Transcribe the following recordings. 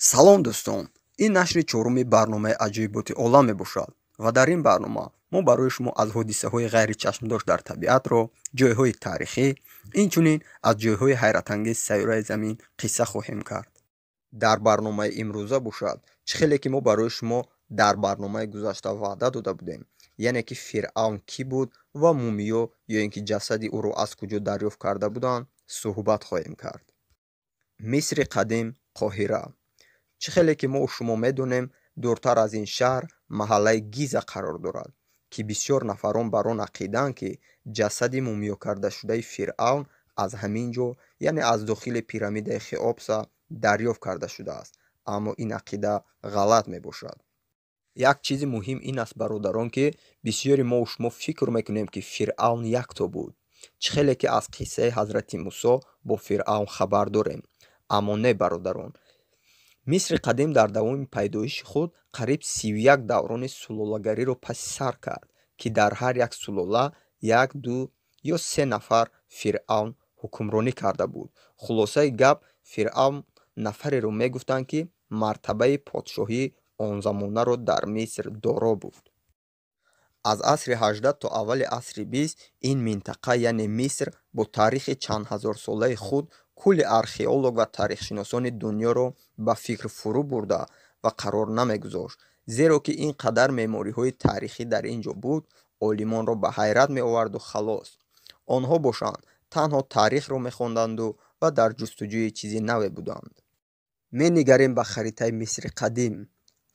салом дӯстон ин нашри чоруми барномаи аҷиботи олам мебошад ва дар ин барнома мо барои шумо аз ҳодисаҳои ғайричашмдош дар табиатро ҷойҳои таърихӣ инчунин аз ҷойҳои ҳайратангез сайёраи замин қисса хоҳем кард дар барномаи имрӯза бошад чӣ хеле ки мо барои шумо дар барномаи гузашта ваъда дода будем яъне ки фиръавн кӣ буд ва мумиё ё ин ки ҷасади ӯро аз куҷо дарёфт карда буданд суҳбат хоҳем кард мисри қадим қоҳира чӣ хеле ки мо шумо медонем дуртар аз ин шаҳр маҳаллаи гиза қарор дорад ки бисьёр нафарон бар он ақиданд ки ҷасади мумиёкардашудаи фиръавн аз ҳамин ҷо яъне аз дохили пирамидаи хеопса дарёфт карда шудааст аммо ин ақида ғалат мебошад як чизи муҳим ин аст бародарон ки бисьёри моу шумо фикр мекунем ки фиръавн якто буд чӣ хеле ки аз қиссаи ҳазрати мусо бо фиръавн хабар дорем аммо не бародарон мисри қадим дар давоми пайдоиши худ қариб 31 даврони сулолагариро паси сар кард ки дар ҳар як сулола як ду ё се нафар фиръавн ҳукмронӣ карда буд хулосаи гап фиръавн нафареро мегуфтанд ки мартабаи подшоҳии онзамонаро дар миср доро буд аз асри 18 то аввали асри 20 ин минтақа яъне миср бо таърихи чандҳазорсолаи худ кулли археолог ва таърихшиносони дуньёро ба фикр фурӯ бурда ва қарор намегузошт зеро ки ин қадар меъмориҳои таърихӣ дар ин ҷо буд олимонро ба ҳайрат меоварду халос онҳо бошанд танҳо таърихро мехонданду ва дар ҷустуҷӯи чизи наве буданд менигарем ба харитаи мисри қадим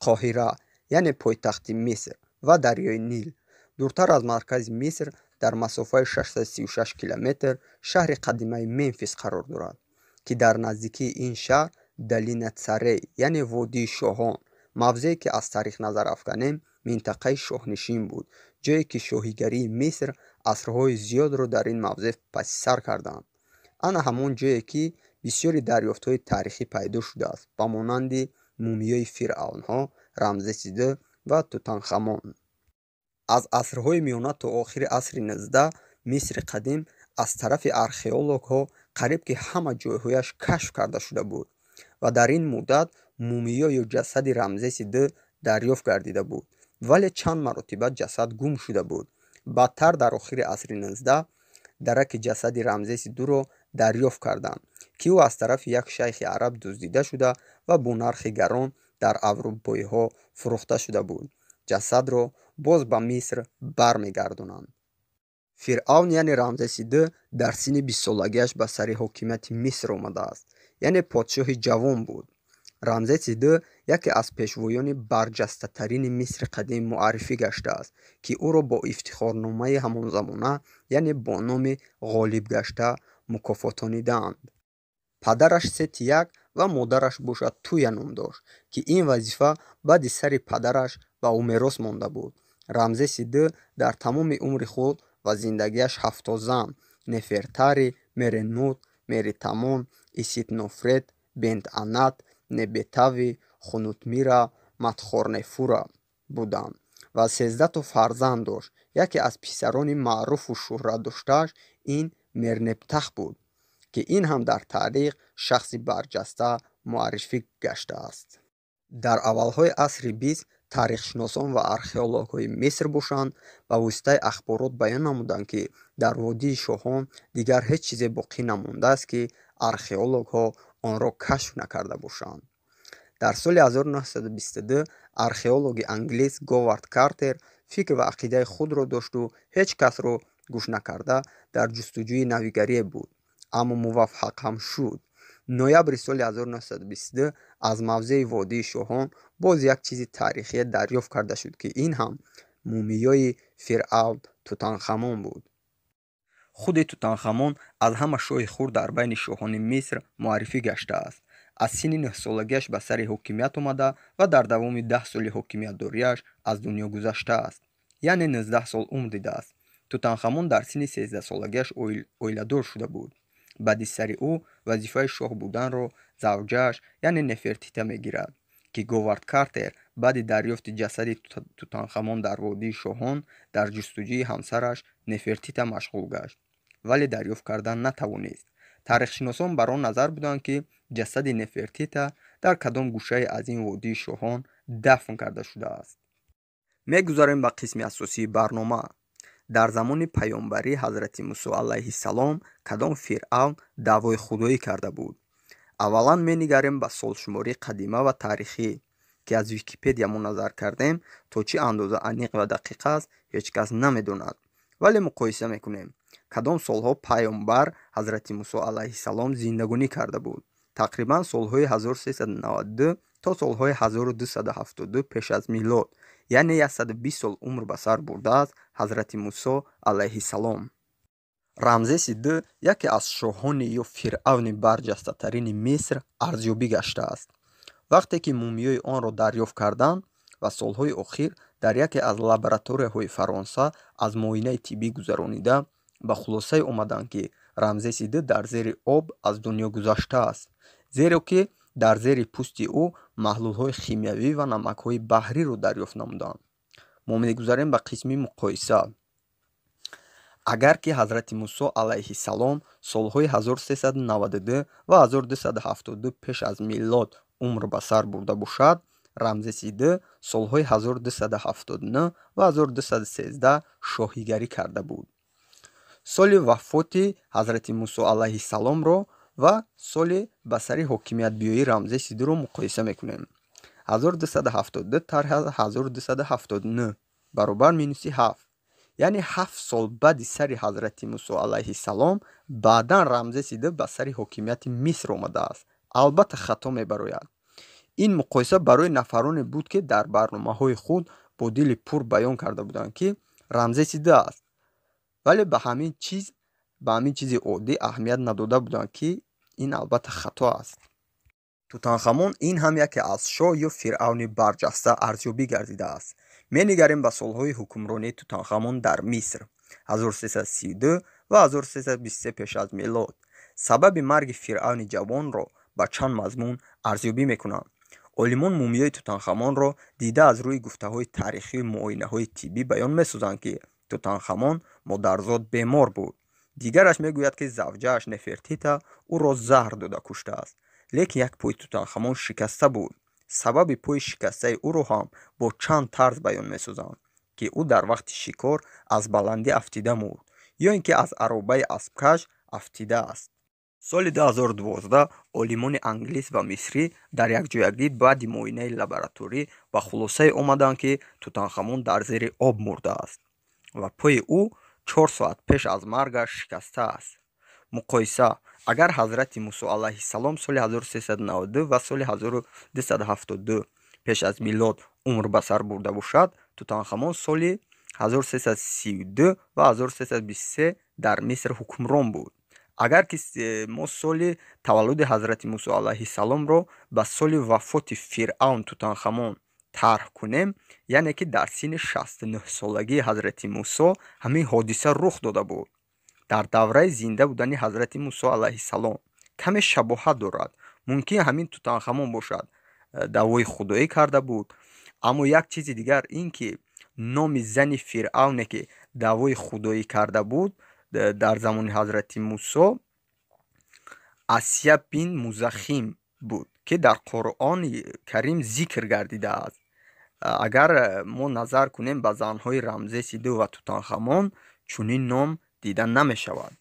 қоҳира яъне пойтахти миср ва дарёи нил дуртар аз маркази миср дар масофаи 636 километр шаҳри қадимаи менфис қарор дорад ки дар наздикии ин шаҳр долина царей яъне водии шоҳон мавзее ки аз таърих назар афканем минтақаи шоҳнишин буд ҷое ки шоҳигарии миср асрҳои зиёдро дар ин мавзе пассар кардаанд ана ҳамон ҷое ки бисёри дарёфтҳои таърихӣ пайдо шудааст ба монанди мумиёи фиръавнҳо рамзесида ва тутанхамон аз асрҳои миёна то охири асри 19 мисри қадим аз тарафи археологҳо қариб ки ҳама ҷойҳояш кашф карда шуда буд ва дар ин муддат мумиё ё ҷасади рамзеси д дарёфт гардида буд вале чанд маротиба ҷасад гум шуда буд баъдтар дар охири асри 19 дараки ҷасади рамзеси дуро дарёфт карданд ки ӯ аз тарафи як шайхи араб дуздида шуда ва бо нархи гарон дар аврупоиҳо фурӯхта шуда буд ҷасадро боз ба миср бармегардонанд фиръавн яъне рамзеси д дар синни бистсолагиаш ба сари ҳокимияти миср омадааст яъне подшоҳи ҷавон буд рамзеси д яке аз пешвоёни барҷастатарини мисри қадим муаррифӣ гаштааст ки ӯро бо ифтихорномаи ҳамонзамона яъне бо номи ғолибгашта мукофотонидаанд падараш сети як ва модараш бошад туя ном дошт ки ин вазифа баъди сари падараш ба ӯ мерос монда буд рамзеси д дар тамоми умри худ ва зиндагиаш ҳафтозан нефертари меренмут меритамон иситнофред бентанат небетави хунутмира матхорнефура буданд ва сездаҳто фарзанд дошт яке аз писарони маъруфу шӯҳратдоштааш ин мернептах буд ки ин ҳам дар таърих шахси барҷаста муаррифӣ гаштааст дар аввалҳои асри бист таърихшиносон ва археологҳои миср бошанд ба воситаи ахборот баён намуданд ки дар водии шоҳон дигар ҳеҷ чизе боқӣ намондааст ки археологҳо онро кашф накарда бошанд дар соли 1922 археологи англис говард картер фикр ва ақидаи худро дошту ҳеҷ касро гӯш накарда дар ҷустуҷӯи навигарие буд اما موفق هم شد نوبر سال 1922 از موضع وادی شوهان باز یک چیزی تاریخی دریافت کرده شد که این هم مومیایی فرعون توتان بود خود توتان از همه شای خور در بین شوهان مصر معرفی گشته است از سین نه سالگیش به سر حکمیت اومده و در دوام ده سال حکمیت دوریش از دنیا گذشته است یعنی نزده سال عمر دیده است توتان در در سین سیزده سالگیش اویل... دور شده بود баъди сари ӯ вазифаи шоҳ буданро завҷааш яъне нефертита мегирад ки говард картер баъди дарёфти ҷасади тутанхамон дар водии шоҳон дар ҷустуҷӯи ҳамсараш нефертита машғул гашт вале дарёфт кардан натавонист таърихшиносон бар он назар буданд ки ҷасади нефертита дар кадом гӯшае аз ин водии шоҳон дафн карда шудааст мегузарем ба қисми асосии барнома дар замони паёнбари ҳазрати мусо алайҳиссалом кадом фиръавн даъвои худоӣ карда буд аввалан менигарем ба солшумории қадима ва таърихӣ ки аз википедия муназар кардем то чӣ андоза аниқ ва дақиқ аст ҳеҷ кас намедонад вале муқоиса мекунем кадом солҳо паёнбар ҳазрати мусо алайҳиссалом зиндагонӣ карда буд тақрибан солҳои 1392 то солҳои 1272 пеш аз миллод яъне 120 сол умр ба сар бурдааст ҳазрати мусо алайҳиссалом рамзеси д яке аз шоҳони ё фиръавни барҷастатарини миср арзёбӣ гаштааст вақте ки мумиёи онро дарёфт карданд ва солҳои охир дар яке аз лабораторияҳои фаронса аз муоинаи тиббӣ гузаронида ба хулосае омаданд ки рамзеси д дар зери об аз дунё гузаштааст зеро ки дар зери пӯсти ӯ маҳлулҳои химиявӣ ва намакҳои баҳриро дарёфт намуданд мо мегузарем ба қисми муқоиса агар ки ҳазрати мусо алайҳиссалом солҳои 1392 ва 1272 пеш аз миллод умр ба сар бурда бошад рамзеси д солҳои 1279 ва 1213 шоҳигарӣ карда буд соли вафоти ҳазрати мусо алайҳиссаломро ва соли ба сари ҳокимиятбиёи рамзеси дро муқоиса мекунем 1272 тар 1279 баробар минуси 7 яъне ҳафт сол баъди сари ҳазрати мусо алайҳиссалом баъдан рамзесида ба сари ҳокимияти миср омадааст албатта хато мебарояд ин муқоиса барои нафароне буд ки дар барномаҳои худ бо дили пур баён карда буданд ки рамзесида аст вале ба ҳамин чиз ба ҳамин чизи оддӣ аҳамият надода буданд ки ин албатта хато аст тутанхамон ин ҳам яке аз шоҳ ё фиръавни барҷаста арзёбӣ гардидааст менигарем ба солҳои ҳукмронии тутанхамон дар миср 1332 ва 1323 пеш аз милод сабаби марги фиръавни ҷавонро ба чанд мазмун арзёбӣ мекунам олимон мумиёи тутанхамонро дида аз рӯи гуфтаҳои таърихии муоинаҳои тиббӣ баён месозанд ки тутанхамон модарзод бемор буд дигараш мегӯяд ки завҷааш нефертита ӯро заҳр дода кушта аст лекин як пӯи тутанхамон шикаста буд сабаби пӯи шикастаи ӯро ҳам бо чанд тарз баён месозанд ки ӯ дар вақти шикор аз баландӣ афтида мурд ё ин ки аз аробаи аспкаш афтидааст соли 2012 олимони англис ва мисрӣ дар якҷоягӣ баъди муоинаи лабораторӣ ба хулосае омаданд ки тутанхамон дар зери об мурдааст ва пӯи ӯ чор соат пеш аз маргаш шикастааст муқоиса агар ҳазрати мусо алайҳиссалом соли 1392 ва соли 1272 пеш аз миллод умр ба сар бурда бошад тутанхамон соли 1332 ва 1323 дар миср ҳукмрон буд агар ки мо соли таваллуди ҳазрати мусо алайҳиссаломро ба соли вафоти фиръавн тутанхамон тарҳ кунем яъне ки дар синни 69солагии ҳазрати мусо ҳамин ҳодиса рух дода буд дар давраи зинда будани ҳазрати мусо алайҳиссалом каме шабоҳат дорад мумкин ҳамин тутанхамон бошад э, даъвои худоӣ карда буд аммо як чизи дигар ин ки номи зани фиръавне ки даъвои худоӣ карда буд э, дар замони ҳазрати мусо асия бин музахим буд ки дар қуръони карим зикр гардидааст э, агар мо назар кунем ба занҳои рамзеси ду ва тутанхамон чунин ном дида намешавад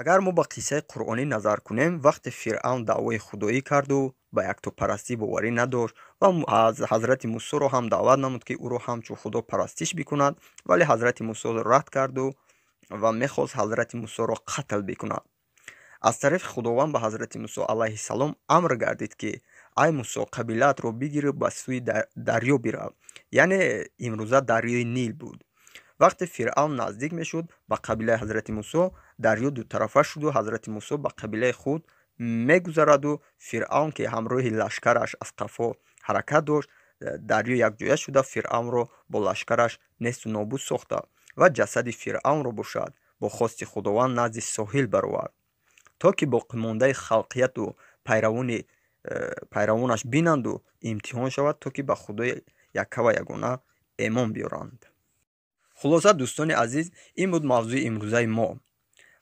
агар мо ба қиссаи қуръонӣ назар кунем вақте фиръавн даъвои худоӣ карду ба яктопарастӣ боварӣ надошт ва аз ҳазрати мусоро ҳам даъват намуд ки ӯро ҳамчун худо парастиш бикунад вале ҳазрати мусо рад карду ва мехост ҳазрати мусоро қатл бикунад аз тарафи худованд ба ҳазрати мусо алайҳиссалом амр гардид ки ай мусо қабилаатро бигирӣ ба сӯи дарьё бирав яъне имрӯза дарёи нил буд вақте фиръавн наздик мешуд ба қабилаи ҳазрати мусо дарё дутарафа шуду ҳазрати мусо ба қабилаи худ мегузараду фиръавн ки ҳамроҳи лашкараш аз қафо ҳаракат дошт дарё якҷоя шуда фиръавнро бо лашкараш несту нобуд сохта ва ҷасади фиръавнро бошад бо хости худованд назди соҳил баровард то ки боқимондаи халқияту пайравони э, пайравонаш бинанду имтиҳон шавад то ки ба худои якка ва ягона эмон биёранд хулоса дӯстони азиз ин буд мавзӯи имрӯзаи мо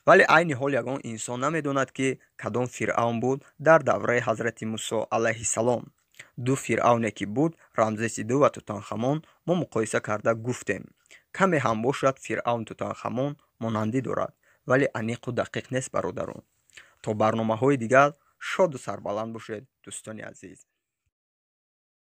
вале айни ҳол ягон инсон намедонад ки кадом фиръавн буд дар давраи ҳазрати мусо алайҳиссалом ду фиръавне ки буд рамзеси ду ва тутанхамон мо муқоиса карда гуфтем каме ҳам бошад фиръавн тутанхамон монандӣ дорад вале аниқу дақиқ нест бародарон то барномаҳои дигар шоду сарбаланд бошед дӯстони азиз